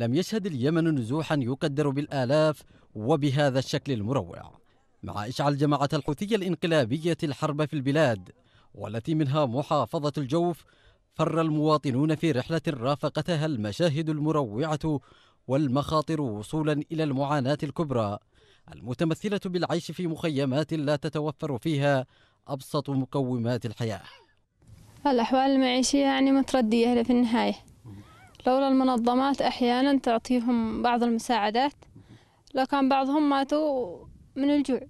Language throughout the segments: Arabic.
لم يشهد اليمن نزوحا يقدر بالآلاف وبهذا الشكل المروع مع إشعال جماعة الحوثية الإنقلابية الحرب في البلاد والتي منها محافظة الجوف فر المواطنون في رحلة رافقتها المشاهد المروعة والمخاطر وصولا إلى المعاناة الكبرى المتمثلة بالعيش في مخيمات لا تتوفر فيها أبسط مقومات الحياة الأحوال المعيشية يعني متردية في النهاية لولا المنظمات أحيانا تعطيهم بعض المساعدات لكان بعضهم ماتوا من الجوع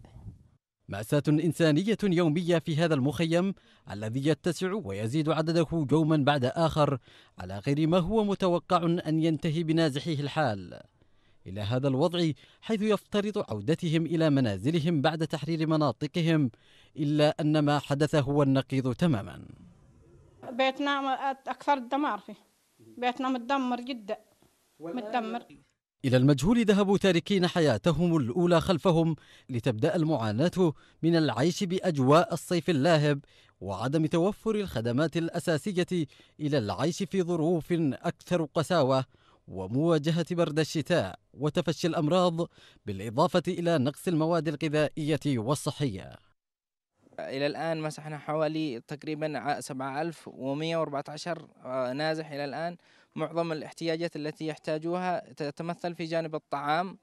مأساة إنسانية يومية في هذا المخيم الذي يتسع ويزيد عدده يوما بعد آخر على غير ما هو متوقع أن ينتهي بنازحيه الحال إلى هذا الوضع حيث يفترض عودتهم إلى منازلهم بعد تحرير مناطقهم إلا أن ما حدث هو النقيض تماما بيتنا أكثر الدمار فيه بيتنا متدمر جدا متدمر إلى المجهول ذهبوا تاركين حياتهم الأولى خلفهم لتبدأ المعاناة من العيش بأجواء الصيف اللاهب وعدم توفر الخدمات الأساسية إلى العيش في ظروف أكثر قساوة ومواجهة برد الشتاء وتفشي الأمراض بالإضافة إلى نقص المواد الغذائية والصحية إلى الآن مسحنا حوالي تقريبا 7114 آه، نازح إلى الآن معظم الاحتياجات التي يحتاجوها تتمثل في جانب الطعام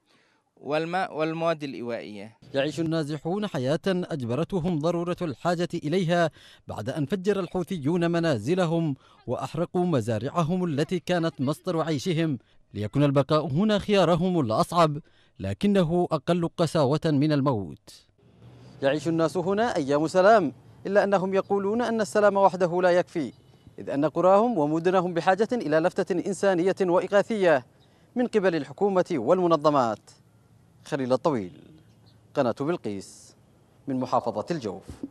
والماء والمواد الإيوائية يعيش النازحون حياة أجبرتهم ضرورة الحاجة إليها بعد أن فجر الحوثيون منازلهم وأحرقوا مزارعهم التي كانت مصدر عيشهم ليكن البقاء هنا خيارهم الأصعب لكنه أقل قساوة من الموت يعيش الناس هنا أيام سلام إلا أنهم يقولون أن السلام وحده لا يكفي إذ أن قراهم ومدنهم بحاجة إلى لفتة إنسانية وإغاثية من قبل الحكومة والمنظمات خليل الطويل قناة بلقيس من محافظة الجوف